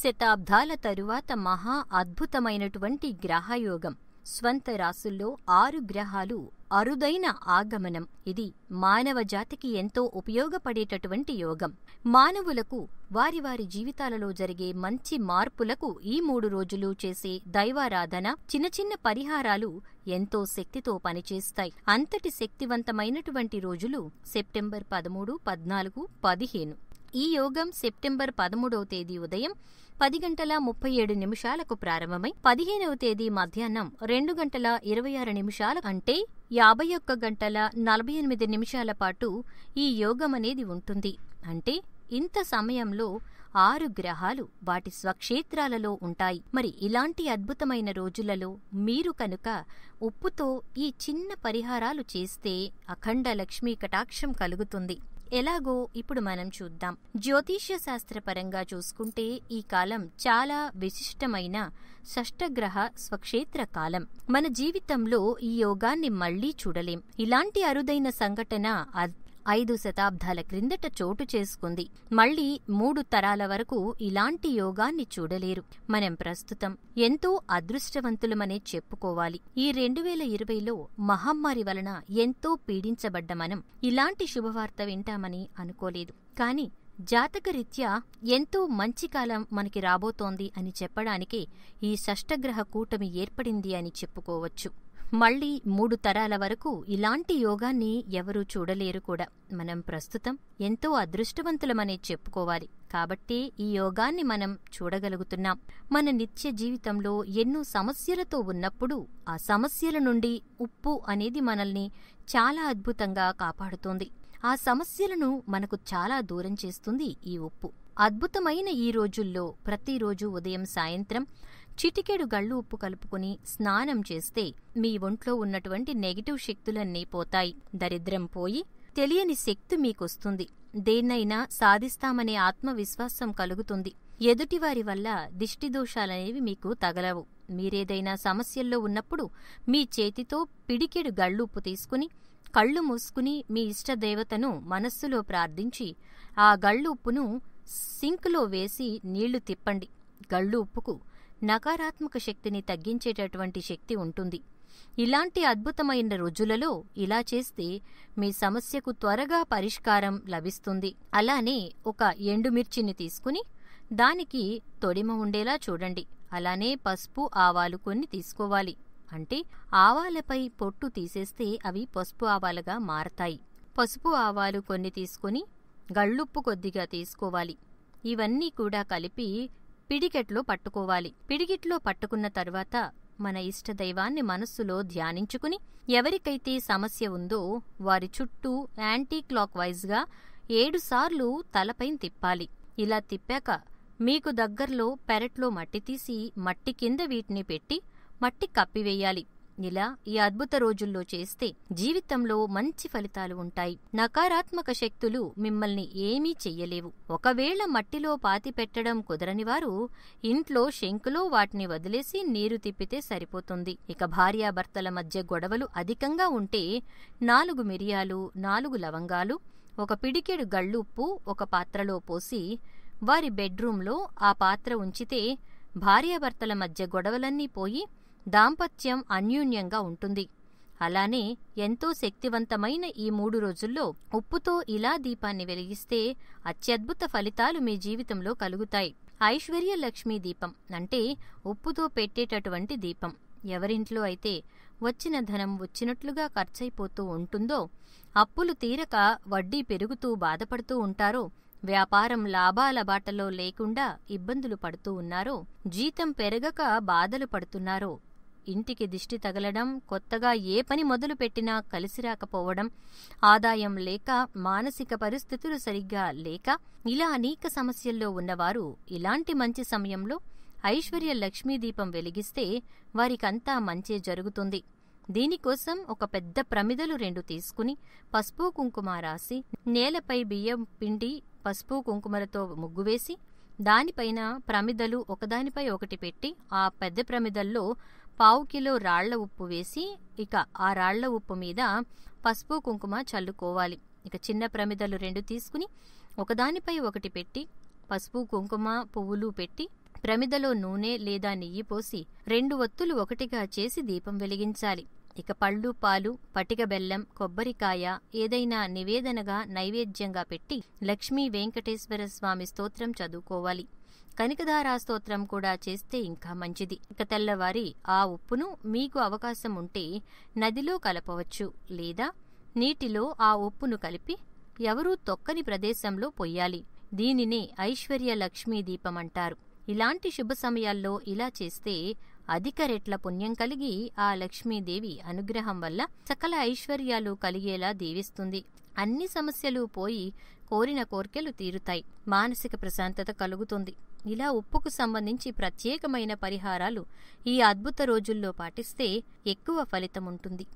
శతాబ్దాల తరువాత మహా అద్భుతమైనటువంటి గ్రహయోగం స్వంత రాసుల్లో ఆరు గ్రహాలు అరుదైన ఆగమనం ఇది మానవ జాతికి ఎంతో ఉపయోగపడేటటువంటి యోగం మానవులకు వారి వారి జీవితాలలో జరిగే మంచి మార్పులకు ఈ మూడు రోజులు చేసే దైవారాధన చిన్న చిన్న పరిహారాలు ఎంతో శక్తితో పనిచేస్తాయి అంతటి శక్తివంతమైనటువంటి రోజులు సెప్టెంబర్ పదమూడు పద్నాలుగు పదిహేను ఈ యోగం సెప్టెంబర్ పదమూడవ తేదీ ఉదయం పది గంటల ముప్పై ఏడు నిమిషాలకు ప్రారంభమై పదిహేనవ తేదీ మధ్యాహ్నం రెండు గంటల ఇరవై ఆరు నిమిషాలు అంటే యాభై ఒక్క గంటల నలభై ఎనిమిది నిమిషాల పాటు ఈ యోగం అనేది ఉంటుంది అంటే ఇంత సమయంలో ఆరు గ్రహాలు వాటి స్వక్షేత్రాలలో ఉంటాయి మరి ఇలాంటి అద్భుతమైన రోజులలో మీరు కనుక ఉప్పుతో ఈ చిన్న పరిహారాలు చేస్తే అఖండ లక్ష్మీ కటాక్షం కలుగుతుంది ఎలాగో ఇప్పుడు మనం చూద్దాం జ్యోతిష్య శాస్త్రపరంగా చూసుకుంటే ఈ కాలం చాలా విశిష్టమైన షష్టగ్రహ స్వక్షేత్ర కాలం మన జీవితంలో ఈ యోగాన్ని మళ్లీ చూడలేం ఇలాంటి అరుదైన సంఘటన ఐదు శతాబ్దాల క్రిందట చోటు చేసుకుంది మళ్లీ మూడు తరాల వరకు ఇలాంటి యోగాన్ని చూడలేరు మనం ప్రస్తుతం ఎంతో అదృష్టవంతులమనే చెప్పుకోవాలి ఈ రెండు వేల ఇరవైలో మహమ్మారి వలన ఎంతో పీడించబడ్డ మనం ఇలాంటి శుభవార్త వింటామని అనుకోలేదు కాని జాతకరీత్యా ఎంతో మంచి కాలం మనకి రాబోతోంది అని చెప్పడానికే ఈ షష్టగ్రహ కూటమి ఏర్పడింది అని చెప్పుకోవచ్చు మళ్ళీ మూడు తరాల వరకు ఇలాంటి యోగాన్ని ఎవరూ చూడలేరు కూడా మనం ప్రస్తుతం ఎంతో అదృష్టవంతులమనే చెప్పుకోవాలి కాబట్టి ఈ యోగాన్ని మనం చూడగలుగుతున్నాం మన నిత్య జీవితంలో ఎన్నో సమస్యలతో ఉన్నప్పుడు ఆ సమస్యల నుండి ఉప్పు అనేది మనల్ని చాలా అద్భుతంగా కాపాడుతోంది ఆ సమస్యలను మనకు చాలా దూరం చేస్తుంది ఈ ఉప్పు అద్భుతమైన ఈ రోజుల్లో ప్రతిరోజు ఉదయం సాయంత్రం చిటికెడు గళ్ళు ఉప్పు కలుపుకుని స్నానం చేస్తే మీ ఒంట్లో ఉన్నటువంటి నెగిటివ్ శక్తులన్నీ పోతాయి దరిద్రం పోయి తెలియని శక్తి మీకొస్తుంది దేన్నైనా సాధిస్తామనే ఆత్మవిశ్వాసం కలుగుతుంది ఎదుటివారి వల్ల దిష్టి దోషాలనేవి మీకు తగలవు మీరేదైనా సమస్యల్లో ఉన్నప్పుడు మీ చేతితో పిడికెడు గళ్ళుప్పు తీసుకుని కళ్ళు మూసుకుని మీ ఇష్టదేవతను మనస్సులో ప్రార్థించి ఆ గళ్ళుప్పును సింక్లో వేసి నీళ్లు తిప్పండి గళ్ళు ఉప్పుకు నకారాత్మక శక్తిని తగ్గించేటటువంటి శక్తి ఉంటుంది ఇలాంటి అద్భుతమైన రుజులలో ఇలా చేస్తే మీ సమస్యకు త్వరగా పరిష్కారం లభిస్తుంది అలానే ఒక ఎండుమిర్చిని తీసుకుని దానికి తొడిమ ఉండేలా చూడండి అలానే పసుపు ఆవాలు కొన్ని తీసుకోవాలి అంటే ఆవాలపై పొట్టు తీసేస్తే అవి పసుపు ఆవాలుగా మారతాయి పసుపు ఆవాలు కొన్ని తీసుకుని గళ్ళుప్పు కొద్దిగా తీసుకోవాలి ఇవన్నీ కూడా కలిపి పిడికెట్లో పట్టుకోవాలి పిడిగిట్లో పట్టుకున్న తర్వాత మన ఇష్టదైవాన్ని మనస్సులో ధ్యానించుకుని ఎవరికైతే సమస్య ఉందో వారి చుట్టూ యాంటీ క్లాక్ వైజ్గా ఏడుసార్లు తలపైన తిప్పాలి ఇలా తిప్పాక మీకు దగ్గర్లో పెరట్లో మట్టి తీసి మట్టి కింద వీటిని పెట్టి మట్టి కప్పివేయాలి ఇలా ఈ అద్భుత రోజుల్లో చేస్తే జీవితంలో మంచి ఫలితాలు ఉంటాయి నకారాత్మక శక్తులు మిమ్మల్ని ఏమీ చెయ్యలేవు ఒకవేళ మట్టిలో పాతి పెట్టడం కుదరని వారు ఇంట్లో శంకులో వాటిని వదిలేసి నీరు తిప్పితే సరిపోతుంది ఇక భార్యాభర్తల మధ్య గొడవలు అధికంగా ఉంటే నాలుగు మిరియాలు నాలుగు లవంగాలు ఒక పిడికెడు గళ్ళుప్పు ఒక పాత్రలో పోసి వారి బెడ్రూంలో ఆ పాత్ర ఉంచితే భార్యాభర్తల మధ్య గొడవలన్నీ పోయి దాంపత్యం అన్యూన్యంగా ఉంటుంది అలానే ఎంతో శక్తివంతమైన ఈ మూడు రోజుల్లో ఉప్పుతో ఇలా దీపాన్ని వెలిగిస్తే అత్యద్భుత ఫలితాలు మీ జీవితంలో కలుగుతాయి ఐశ్వర్యలక్ష్మీ దీపం అంటే ఉప్పుతో పెట్టేటటువంటి దీపం ఎవరింట్లో అయితే వచ్చిన ధనం వచ్చినట్లుగా ఖర్చయిపోతూ ఉంటుందో అప్పులు తీరక వడ్డీ పెరుగుతూ బాధపడుతూ ఉంటారో వ్యాపారం లాభాల బాటలో లేకుండా ఇబ్బందులు పడుతూ ఉన్నారో జీతం పెరగక బాధలు పడుతున్నారో ఇంటికి దిష్టి తగలడం కొత్తగా ఏ పని మొదలుపెట్టినా కలిసి రాకపోవడం ఆదాయం లేక మానసిక పరిస్థితులు సరిగ్గా లేక ఇలా అనేక సమస్యల్లో ఉన్నవారు ఇలాంటి మంచి సమయంలో ఐశ్వర్య లక్ష్మీదీపం వెలిగిస్తే వారికంతా మంచే జరుగుతుంది దీనికోసం ఒక పెద్ద ప్రమిదలు రెండు తీసుకుని పసుపు కుంకుమ రాసి నేలపై బియ్యం పిండి పసుపు కుంకుమలతో ముగ్గు వేసి దానిపైన ప్రమిదలు ఒకదానిపై ఒకటి పెట్టి ఆ పెద్ద ప్రమిదల్లో పావు కిలో రాళ్ల ఉప్పు వేసి ఇక ఆ రాళ్ల ఉప్పు మీద పసుపు కుంకుమ చల్లుకోవాలి ఇక చిన్న ప్రమిదలు రెండు తీసుకుని ఒకదానిపై ఒకటి పెట్టి పసుపు కుంకుమ పువ్వులు పెట్టి ప్రమిదలో నూనె లేదా నెయ్యి పోసి రెండు ఒత్తులు ఒకటిగా చేసి దీపం వెలిగించాలి ఇక పళ్ళు పాలు పటిక బెల్లం కొబ్బరికాయ ఏదైనా నివేదనగా నైవేద్యంగా పెట్టి లక్ష్మీ వెంకటేశ్వర స్వామి స్తోత్రం చదువుకోవాలి స్తోత్రం కూడా చేస్తే ఇంకా మంచిది ఇక తెల్లవారి ఆ ఉప్పును మీకు అవకాశం ఉంటే నదిలో కలపవచ్చు లేదా నీటిలో ఆ ఉప్పును కలిపి ఎవరూ తొక్కని ప్రదేశంలో పొయ్యాలి దీనినే ఐశ్వర్య లక్ష్మీ దీపమంటారు ఇలాంటి శుభ సమయాల్లో ఇలా చేస్తే అధిక రెట్ల పుణ్యం కలిగి ఆ లక్ష్మీదేవి అనుగ్రహం వల్ల సకల ఐశ్వర్యాలు కలిగేలా దీవిస్తుంది అన్ని సమస్యలు పోయి కోరిన కోర్కెలు తీరుతాయి మానసిక ప్రశాంతత కలుగుతుంది ఇలా ఉప్పుకు సంబంధించి ప్రత్యేకమైన పరిహారాలు ఈ అద్భుత రోజుల్లో పాటిస్తే ఎక్కువ ఫలితం ఉంటుంది